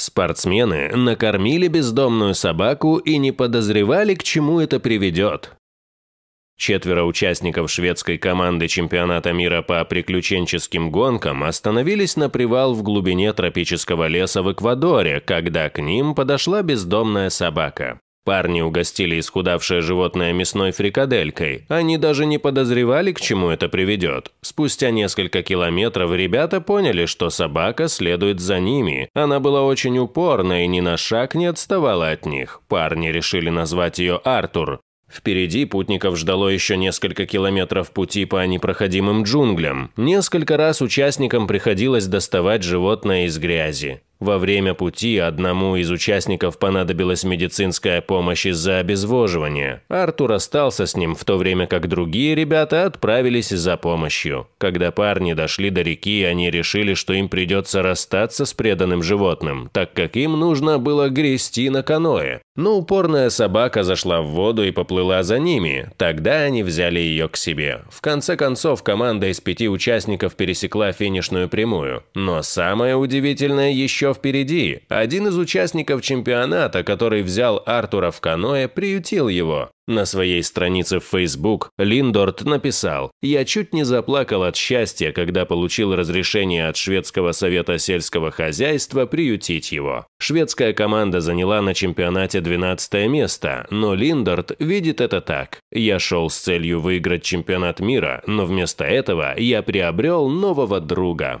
Спортсмены накормили бездомную собаку и не подозревали, к чему это приведет. Четверо участников шведской команды чемпионата мира по приключенческим гонкам остановились на привал в глубине тропического леса в Эквадоре, когда к ним подошла бездомная собака. Парни угостили исхудавшее животное мясной фрикаделькой. Они даже не подозревали, к чему это приведет. Спустя несколько километров ребята поняли, что собака следует за ними. Она была очень упорна и ни на шаг не отставала от них. Парни решили назвать ее Артур. Впереди путников ждало еще несколько километров пути по непроходимым джунглям. Несколько раз участникам приходилось доставать животное из грязи. Во время пути одному из участников понадобилась медицинская помощь из-за обезвоживания. Артур остался с ним, в то время как другие ребята отправились за помощью. Когда парни дошли до реки, они решили, что им придется расстаться с преданным животным, так как им нужно было грести на каное. Но упорная собака зашла в воду и поплыла за ними. Тогда они взяли ее к себе. В конце концов, команда из пяти участников пересекла финишную прямую. Но самое удивительное еще еще впереди. Один из участников чемпионата, который взял Артура в каноэ, приютил его. На своей странице в Facebook Линдорт написал «Я чуть не заплакал от счастья, когда получил разрешение от Шведского совета сельского хозяйства приютить его. Шведская команда заняла на чемпионате 12 место, но Линдорт видит это так. Я шел с целью выиграть чемпионат мира, но вместо этого я приобрел нового друга».